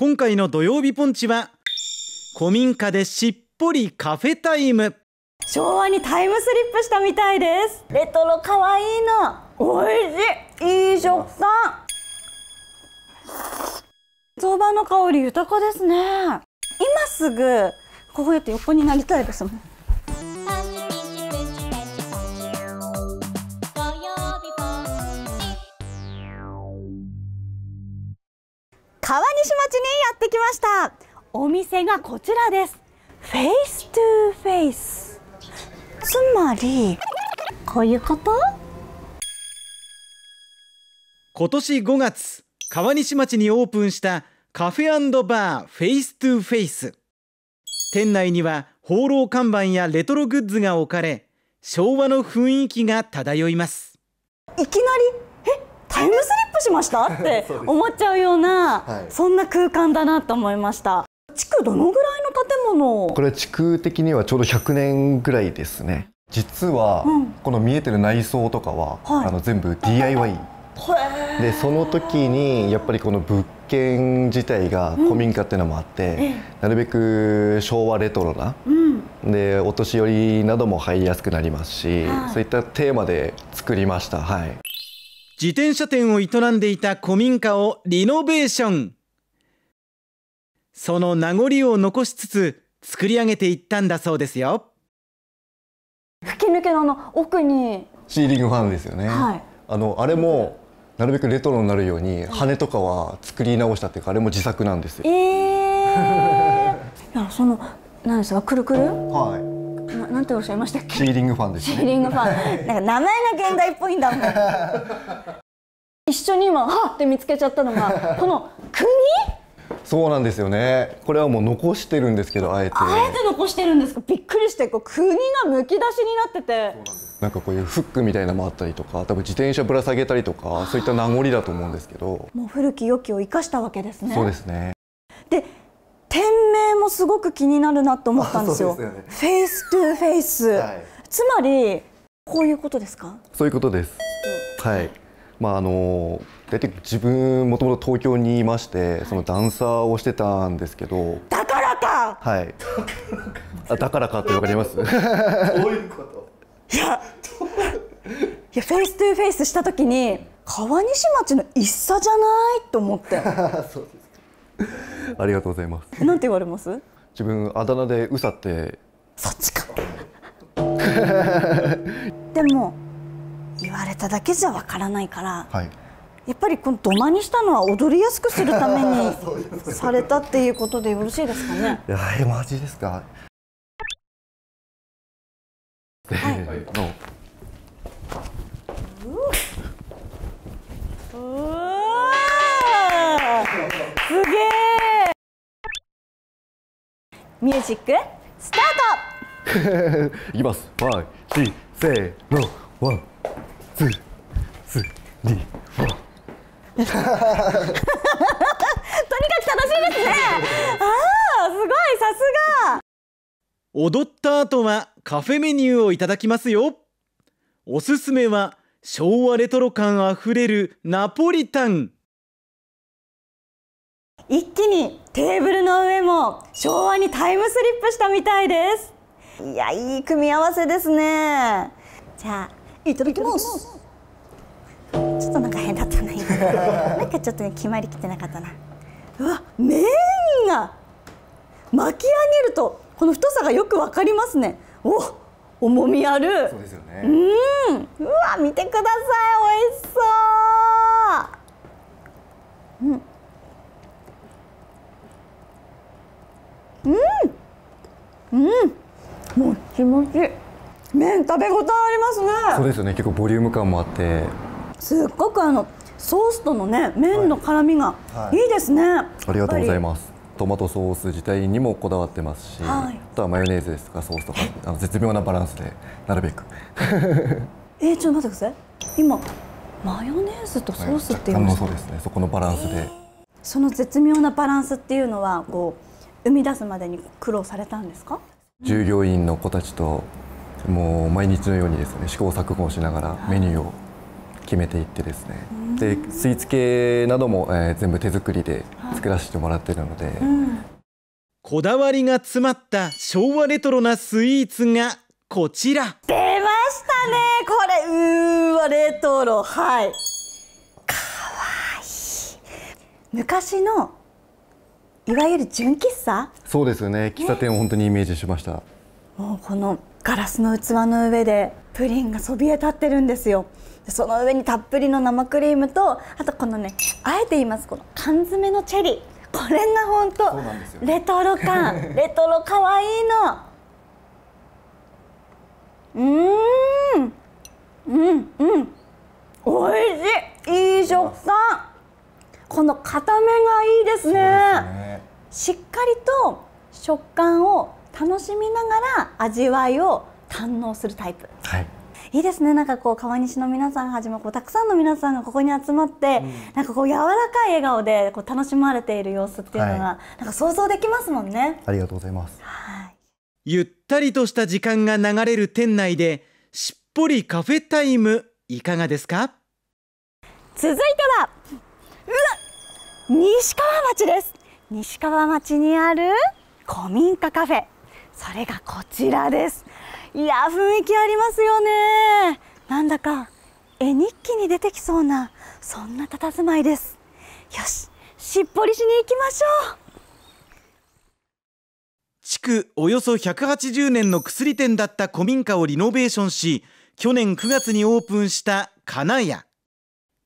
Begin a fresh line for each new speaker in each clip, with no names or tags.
今回の土曜日ポンチは古民家でしっぽりカフェタイム昭和にタイムスリップしたみたいですレトロ可愛
いいの美味しいいい食感相場の香り豊かですね今すぐこうやって横になりたいですもん川西町にやってきましたお店がこちらですフェイストゥフェイスつまりこういうこと
今年5月川西町にオープンしたカフェバーフェイストゥフェイス店内には放浪看板やレトログッズが置かれ昭和の雰囲気が漂います
い
きなりタイムスリップしました って思っちゃうようなはい、そんな空間だなと思いました区どのぐらいの建物
これ区的にはちょうど100年ぐらいですね実は、この見えてる内装とかは、あの全部 DIY でその時にやっぱりこの物件自体が古民家っていうのもあって、うんなるべく昭和レトロな、うん、でお年寄りなども入りやすくなりますし、はい、そういったテーマで作りました。はい自転車店を営んでいた古民家をリノベーショ
ンその名残を残しつつ作り上げていった
んだそうですよ
吹き抜けのあの奥に
シーリングファンですよね、はい、あのあれもなるべくレトロになるように羽とかは作り直したっていうかあれも自作なんですよ。え
ー、いやそのなんですかくるくる、
はい、なんておっしゃいましたっけシーリングファンです、ね、シーリングファン
なんか名前が現代っぽいんだもん 一緒に今はって見つけちゃったのがこの国
そうなんですよねこれはもう残してるんですけどあえてあえて
残してるんですかびっくりしてこう国がむき出しになってて
なんかこういうフックみたいなのもあったりとか多分自転車ぶら下げたりとかそういった名残だと思うんですけど
もう古き良きを生かしたわけですねそうで
すねで
店名もすごく気になるなと思ったんですよ。すよね、フェイストゥフェイス、はい、つまりこういうことですか？
そういうことです。はい。まああの大体自分もともと東京にいまして、そのダンサーをしてたんですけど。だからか。はい。あだからかってわかります？どう
い
うこと？いや。
いやフェイストゥフェイスした時に川西町の一茶じゃないと思って。そうです。
ありがとうございます。なんて言われます？自分あだ名でうさって。そっちか。
でも言われただけじゃわからないから。はい。やっぱりこの土間にしたのは踊りやすくするために されたっていうことでよろしいですかね。
いやえマジですか。
ミュージックスタ
ートいきますワンツーせーのワンツーツリーワンとにかく楽しいですね
ああすごいさすが
踊った後はカフェメニューをいただきますよおすすめは昭和レトロ感あふれるナポリタン
一気にテーブルの上も昭和にタイムスリップしたみたいですいやいい組み合わせですねじゃあいただきますちょっとなんか変だったな今なんかちょっと、決まりきってなかったなうわ麺が巻き上げるとこの太さがよくわかりますねお重みあるそうですよねうんうわ見てください美味しそううんうんもっちもち麺食べ応えありますねそ
うですよね結構ボリューム感もあって
すっごくあのソースとのね麺の絡みがいいですね、はいはい、ありがとうございま
すトマトソース自体にもこだわってますし、はい、あとはマヨネーズですとかソースとかあの絶妙なバランスでなるべく
えー、ちょっと待ってください今マヨネーズとソースっていうのそ
うですねそこのバランスで、えー、
その絶妙なバランスっていうのはこう生み出すまでに苦労されたんですか
従業員の子たちともう毎日のようにですね試行錯誤しながらメニューを決めていってですね、はい、でスイーツ系なども、えー、全部手作りで作らせてもらってるので、はいうん、こだわりが詰まった昭和レト
ロなスイーツがこちら出ましたねこれうーわ
レトロはいかわいい昔のいわゆる純喫茶
そうですよね喫茶店を本当にイメージしました、
もうこのガラスの器の上でプリンがそびえ立ってるんですよその上にたっぷりの生クリームとあとこのねあえて言いますこの缶詰のチェリーこれが本当レトロ感 レトロかわいいのうんうんうんおいしいいい食感この固めがいいですね。すねしっかりと食感を楽しみながら味わいを堪能するタイプ。はいいいですねなんかこう川西の皆さんはじめこうたくさんの皆さんがここに集まって、うん、なんかこう柔らかい笑顔でこう楽しまれている様子っていうのが、はい、なんか想像できますもんね
ありがとうございますはいゆっ
たりとした時間が流れる店内でしっぽりカフェタイムいかがですか続いてはうわ西川
町です西川町にある古民家カフェそれがこちらですいや雰囲気ありますよねなんだか絵日記に出てきそうなそんな佇まいですよししっぽりしに行きましょう
地区およそ180年の薬店だった古民家をリノベーションし去年9月にオープンした金谷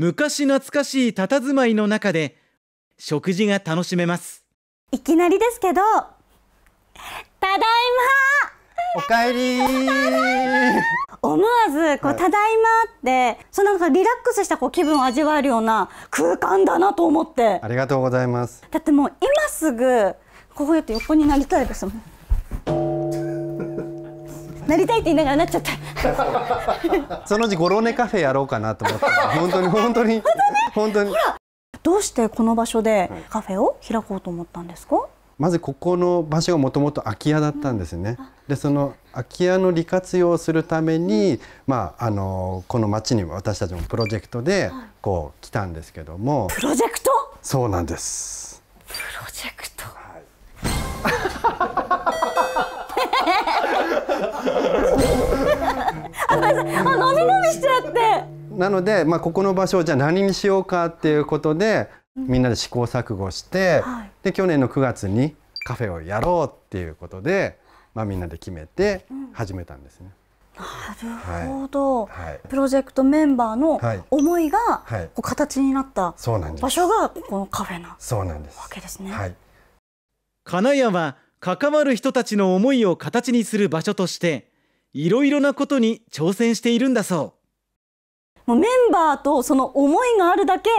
昔懐かしい佇まいの中で食事が楽しめますいきなりですけどた
だいまおかえり 思わずこう、ただいまってそのなんかリラックスしたこう気分を味わえるような空間だなと思って
ありがとうございます
だってもう今すぐこうやって横になりたいですもんなりたいって言いながらなっちゃった
そのうちゴロネカフェやろうかなと思って本当に本当に本当にどうしてこの場所で
カフェを開こうと思ったんですか、
まずここの場所がもともと空き家だったんですね。でその空き家の利活用するために、うん、まあ、あのこの町に私たちもプロジェクトでこう来たんですけどもプロジェクトそうなんですプ
ロジェクトのびのびしちゃって
なので、まあ、ここの場所をじゃあ何にしようかっていうことでみんなで試行錯誤して、うんで去年の9月にカフェをやろうっていうことで、まあ、みんなで決めて始めたんですね。
なるほど、はい、プロジェクトメンバーの思いが、こう形になった場所がこのカフェな
わ
けですね。はい、金谷は関わる人たちの思いを形にする場所としていろいろなことに挑戦しているんだそうもうメンバーとその思いがあるだけ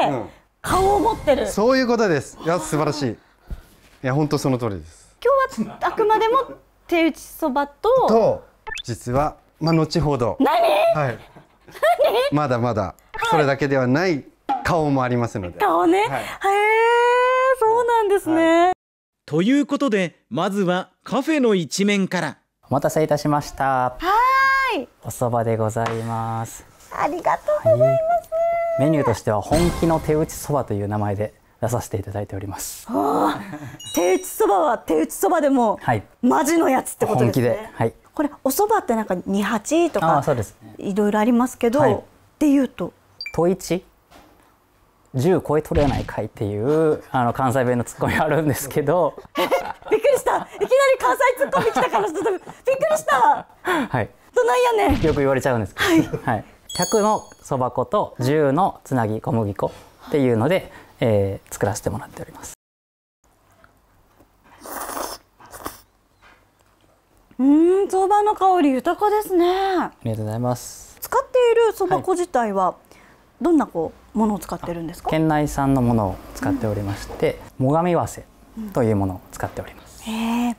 顔を持ってる、うん、そういうことですいや
素晴らしいいや本当その通りです
今日はあくまでも手打ちそばと
と実はまあ後ほど何、はい、何まだまだ、それだけではない顔もありますので
顔ね、はい、へえそうなんですね、はいということでまずはカフェの一面から
お待たせいたしましたはいお蕎麦でございますありがとうございます、はい、メニューとしては本気の手打ち蕎麦という名前で出させていただいております手打
ち蕎麦は手打ち蕎麦でも、はい、マジのやつってことですね
はい、これお蕎麦ってなんか二八とかそうです、ね、いろいろありますけど、はい、っていうと十一10超えとれないかいっていうあの関西弁のツッコミあるんですけど びっく
りしたいきなり関西ツッコミ来たからびっくりした
はいどないやねんよく言われちゃうんですけど、はい、はい、100のそば粉と10のつなぎ小麦粉っていうので、えー、作らせてもらっております
うん、相場の香り豊かですねあ
りがとうございます
使っているそば粉自体は、はいどんなこうものを使ってるんですか県
内産のものを使っておりまして、最上和製というものを使っておりま
す、うん、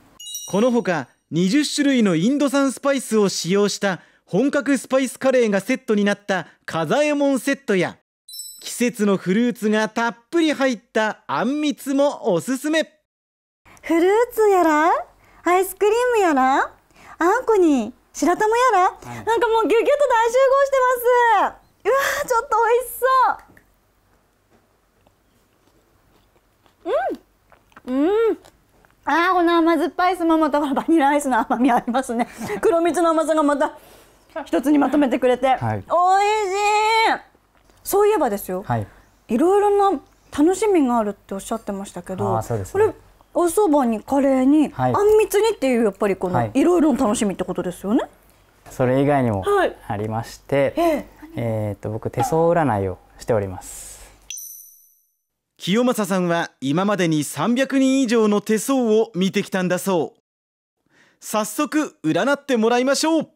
このほか20種類のインド産スパイスを使用した本格スパイスカレーがセットになった風右衛門セットや季節のフルーツがたっぷり入ったあんみつもおすすめフルーツやらアイスクリームやらあ
んこに白玉やら、はい、なんかもうギュギュと大集合してますうわちょっと美味しそううんうんあこの甘酸っぱいスマもまバニラアイスの甘みありますね黒蜜の甘さがまた一つにまとめてくれて、はい、美味しいそういえばですよ、はい、いろいろな楽しみがあるっておっしゃってましたけど、ね、これおそばにカレーに、はい、あんみつにっていうやっぱりこの、はい、いろいろの楽しみってことですよね
それ以外にもありまして、はいええー、っと僕
手相占いをしております清正さんは今までに300人以上の手相を見てきたんだそう早速占ってもらいましょう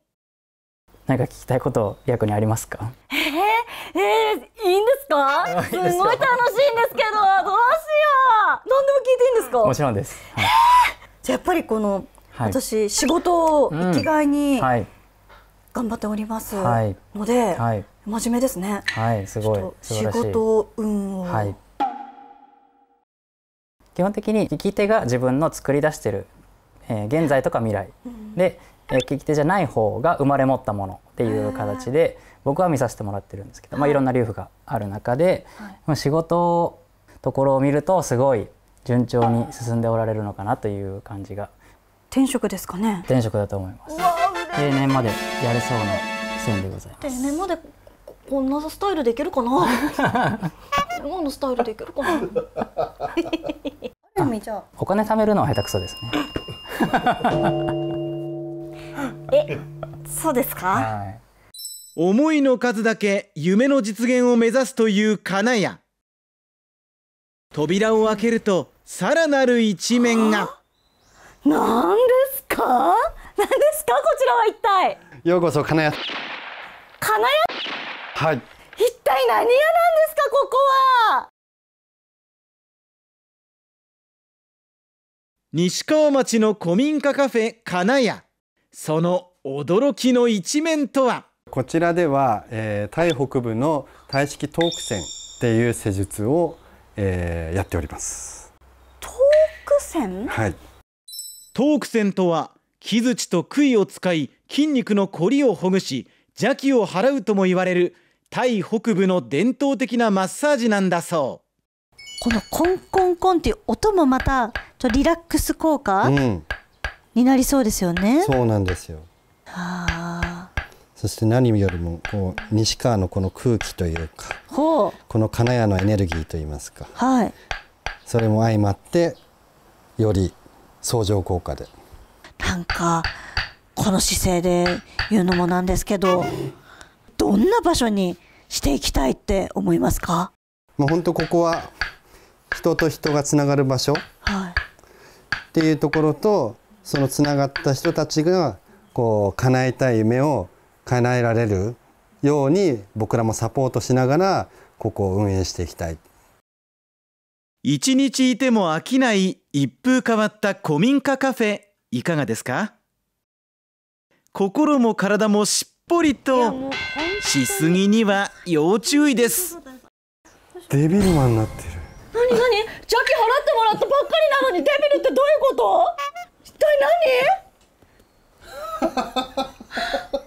何か聞きたいこと役にありますか
えー、
えー、いいんですかすごい楽しいんですけどどうしよう何でも聞いていいんですかもち
ろんです、はい、えー、
じゃあやっぱりこの、はい、私仕事を生きがいに、うんはい頑張っておりますので、はい真面目ですね。
はい、すごい。仕事
運を、はい、
基本的に聞き手が自分の作り出してる、えー、現在とか未来、で、えー、聞き手じゃない方が生まれ持ったものっていう形で僕は見させてもらってるんですけど、まあ、いろんな流布がある中で、はい、仕事ところを見るとすごい順調に進んでおられるのかなという感じが。
転職ですかね。転職
だと思います。定年までやれそうな線でございま
す定年までこんなスタイルでいけるかな今の スタイルでいけるかな
お金貯めるのは下手くそですね え、そうですか、はい、思いの数だけ夢の実現を目指すという金谷扉を開けるとさらなる一面がなんですか 何ですかこちらは一体
ようこそ金谷金谷はい
一体何屋なんですかここは西川町の古民家カフェ金谷その驚きの一面とはこちらでは、えー、タイ北部の
タイ式トークセンっ
ていう施術を、えー、やっておりま
す
トークセン
はいトークセンとは木槌と杭を使い筋肉の凝りをほぐし邪気を払うとも言われるタイ北部の伝統的なマッサージなんだそうこのコンコンコンっていう
音もまたちょリラックス効果、うん、になりそうですよね
そうなんですよ
はあ
そして何よりもこう西川のこの空気というかほうこの金谷のエネルギーといいますか、はい、それも相まってより相乗効果で
なんかこの姿勢で言うのもなんですけどどんな場所にしてい
きたいって思いますかまあ、本当ここは人と人がつながる場所、
はい、っ
ていうところとそのつながった人たちがこう叶えたい夢を叶えられるように僕らもサポートしながらここを運営していきたい
一日いても飽きない一風変わった古民家カフェいかがですか心も体もしっぽりとしすぎには要注意ですデビルマンになってる
何何邪気払ってもらったばっかりなのにデビルってどういうこと一体何